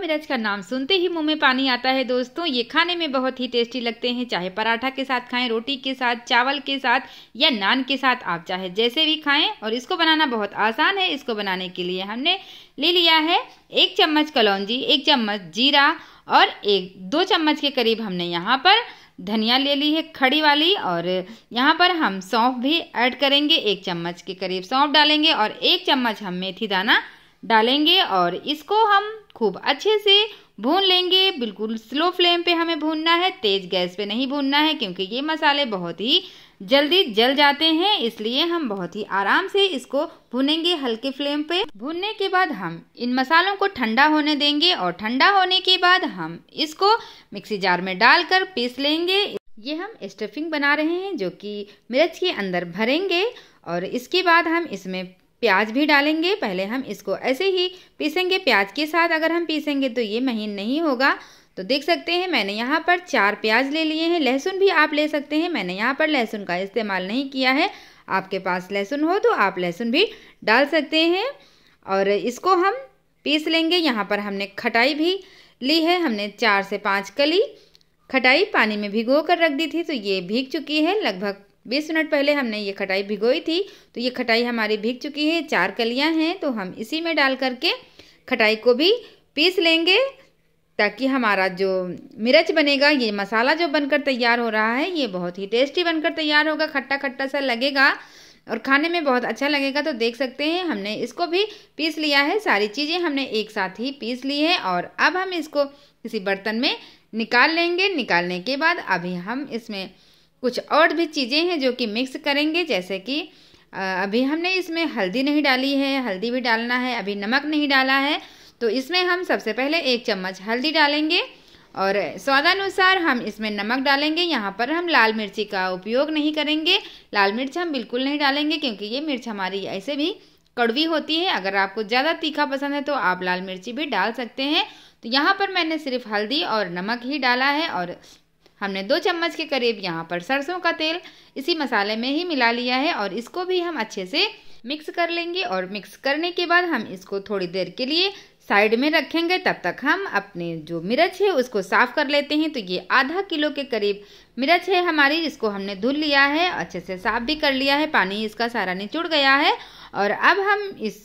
मिर्च का नाम सुनते ही मुंह में पानी आता है दोस्तों ये खाने में बहुत ही टेस्टी लगते हैं चाहे पराठा के साथ खाएं रोटी के साथ चावल के साथ या नान के साथ आप चाहे जैसे भी खाएं और इसको बनाना बहुत आसान है इसको बनाने के लिए हमने ले लिया है एक चम्मच कलौजी एक चम्मच जीरा और एक दो चम्मच के करीब हमने यहाँ पर धनिया ले ली है खड़ी वाली और यहाँ पर हम सौंफ भी ऐड करेंगे एक चम्मच के करीब सौंफ डालेंगे और एक चम्मच हम मेथी दाना डालेंगे और इसको हम खूब अच्छे से भून लेंगे बिल्कुल स्लो फ्लेम पे हमें भूनना है तेज़ गैस पे नहीं भूनना है क्योंकि ये मसाले बहुत ही जल्दी जल जाते हैं इसलिए हम बहुत ही आराम से इसको भूनेंगे हल्के फ्लेम पे भूनने के बाद हम इन मसालों को ठंडा होने देंगे और ठंडा होने के बाद हम इसको मिक्सी जार में डालकर पीस लेंगे ये हम स्टफिंग बना रहे हैं जो कि मिर्च के अंदर भरेंगे और इसके बाद हम इसमें प्याज भी डालेंगे पहले हम इसको ऐसे ही पीसेंगे प्याज के साथ अगर हम पीसेंगे तो ये महीन नहीं होगा तो देख सकते हैं मैंने यहाँ पर चार प्याज ले लिए हैं लहसुन भी आप ले सकते हैं मैंने यहाँ पर लहसुन का इस्तेमाल नहीं किया है आपके पास लहसुन हो तो आप लहसुन भी डाल सकते हैं और इसको हम पीस लेंगे यहाँ पर हमने खटाई भी ली है हमने चार से पाँच कली खटाई पानी में भिगो कर रख दी थी तो ये भीग चुकी है लगभग बीस मिनट पहले हमने ये खटाई भिगोई थी तो ये खटाई हमारी भीग चुकी है चार कलियाँ हैं तो हम इसी में डाल करके खटाई को भी पीस लेंगे ताकि हमारा जो मिर्च बनेगा ये मसाला जो बनकर तैयार हो रहा है ये बहुत ही टेस्टी बनकर तैयार होगा खट्टा खट्टा सा लगेगा और खाने में बहुत अच्छा लगेगा तो देख सकते हैं हमने इसको भी पीस लिया है सारी चीज़ें हमने एक साथ ही पीस ली है और अब हम इसको किसी बर्तन में निकाल लेंगे निकालने के बाद अभी हम इसमें कुछ और भी चीज़ें हैं जो कि मिक्स करेंगे जैसे कि अभी हमने इसमें हल्दी नहीं डाली है हल्दी भी डालना है अभी नमक नहीं डाला है तो इसमें हम सबसे पहले एक चम्मच हल्दी डालेंगे और स्वादानुसार हम इसमें नमक डालेंगे यहाँ पर हम लाल मिर्ची का उपयोग नहीं करेंगे लाल मिर्च हम बिल्कुल नहीं डालेंगे क्योंकि ये मिर्च हमारी ऐसे भी कड़वी होती है अगर आपको ज़्यादा तीखा पसंद है तो आप लाल मिर्ची भी डाल सकते हैं तो यहाँ पर मैंने सिर्फ हल्दी और नमक ही डाला है और हमने दो चम्मच के करीब यहाँ पर सरसों का तेल इसी मसाले में ही मिला लिया है और इसको भी हम अच्छे से मिक्स कर लेंगे और मिक्स करने के बाद हम इसको थोड़ी देर के लिए साइड में रखेंगे तब तक हम अपने जो मिर्च है उसको साफ़ कर लेते हैं तो ये आधा किलो के करीब मिर्च है हमारी इसको हमने धुल लिया है अच्छे से साफ़ भी कर लिया है पानी इसका सारा निचुड़ गया है और अब हम इस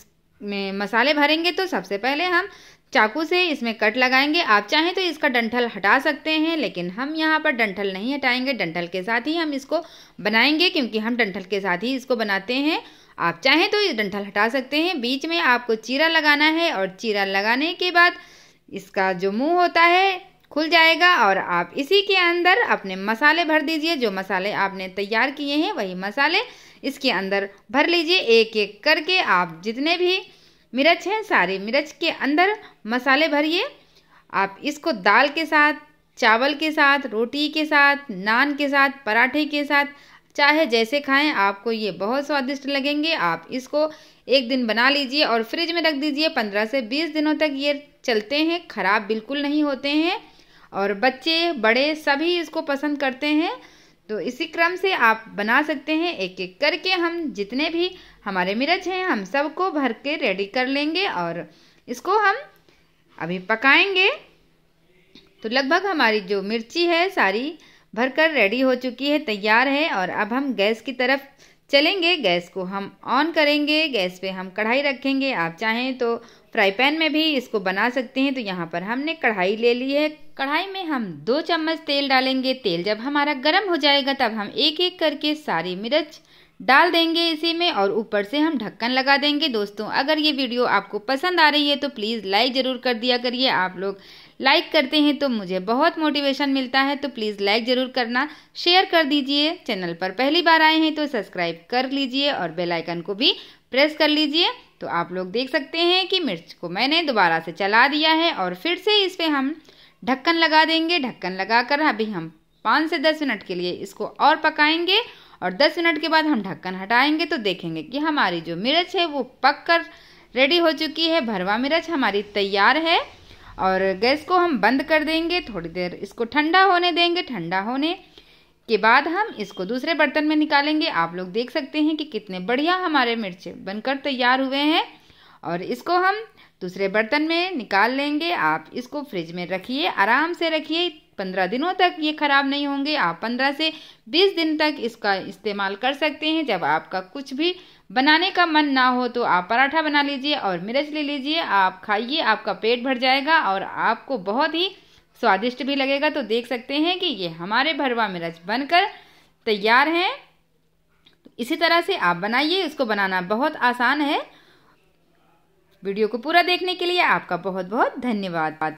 में मसाले भरेंगे तो सबसे पहले हम चाकू से इसमें कट लगाएंगे आप चाहें तो इसका डंठल हटा सकते हैं लेकिन हम यहाँ पर डंठल नहीं हटाएंगे डंठल के साथ ही हम इसको बनाएंगे क्योंकि हम डंठल के साथ ही इसको बनाते हैं आप चाहें तो इस डंठल हटा सकते हैं बीच में आपको चीरा लगाना है और चीरा लगाने के बाद इसका जो मुंह होता है खुल जाएगा और आप इसी के अंदर अपने मसाले भर दीजिए जो मसाले आपने तैयार किए हैं वही मसाले इसके अंदर भर लीजिए एक एक करके आप जितने भी मिर्च है सारे मिर्च के अंदर मसाले भरिए आप इसको दाल के साथ चावल के साथ रोटी के साथ नान के साथ पराठे के साथ चाहे जैसे खाएं आपको ये बहुत स्वादिष्ट लगेंगे आप इसको एक दिन बना लीजिए और फ्रिज में रख दीजिए पंद्रह से बीस दिनों तक ये चलते हैं ख़राब बिल्कुल नहीं होते हैं और बच्चे बड़े सभी इसको पसंद करते हैं तो इसी क्रम से आप बना सकते हैं एक एक करके हम जितने भी हमारे मिर्च हैं हम सबको भर के रेडी कर लेंगे और इसको हम अभी पकाएंगे तो लगभग हमारी जो मिर्ची है सारी भरकर रेडी हो चुकी है तैयार है और अब हम गैस की तरफ चलेंगे गैस को हम ऑन करेंगे गैस पे हम कढ़ाई रखेंगे आप चाहें तो फ्राई पैन में भी इसको बना सकते हैं तो यहाँ पर हमने कढ़ाई ले ली है कढ़ाई में हम दो चम्मच तेल डालेंगे तेल जब हमारा गर्म हो जाएगा तब हम एक एक करके सारी मिर्च डाल देंगे इसी में और ऊपर से हम ढक्कन लगा देंगे दोस्तों अगर ये वीडियो आपको पसंद आ रही है तो प्लीज़ लाइक ज़रूर कर दिया करिए आप लोग लाइक करते हैं तो मुझे बहुत मोटिवेशन मिलता है तो प्लीज़ लाइक ज़रूर करना शेयर कर दीजिए चैनल पर पहली बार आए हैं तो सब्सक्राइब कर लीजिए और बेल आइकन को भी प्रेस कर लीजिए तो आप लोग देख सकते हैं कि मिर्च को मैंने दोबारा से चला दिया है और फिर से इस पर हम ढक्कन लगा देंगे ढक्कन लगाकर अभी हम पाँच से दस मिनट के लिए इसको और पकाएंगे और दस मिनट के बाद हम ढक्कन हटाएंगे तो देखेंगे कि हमारी जो मिर्च है वो पक कर रेडी हो चुकी है भरवा मिर्च हमारी तैयार है और गैस को हम बंद कर देंगे थोड़ी देर इसको ठंडा होने देंगे ठंडा होने के बाद हम इसको दूसरे बर्तन में निकालेंगे आप लोग देख सकते हैं कि कितने बढ़िया हमारे मिर्चे बनकर तैयार हुए हैं और इसको हम दूसरे बर्तन में निकाल लेंगे आप इसको फ्रिज में रखिए आराम से रखिए पंद्रह दिनों तक ये ख़राब नहीं होंगे आप पंद्रह से बीस दिन तक इसका इस्तेमाल कर सकते हैं जब आपका कुछ भी बनाने का मन ना हो तो आप पराठा बना लीजिए और मिर्च ले लीजिए आप खाइए आपका पेट भर जाएगा और आपको बहुत ही स्वादिष्ट भी लगेगा तो देख सकते हैं कि ये हमारे भरवा मिर्च बनकर तैयार हैं इसी तरह से आप बनाइए इसको बनाना बहुत आसान है वीडियो को पूरा देखने के लिए आपका बहुत बहुत धन्यवाद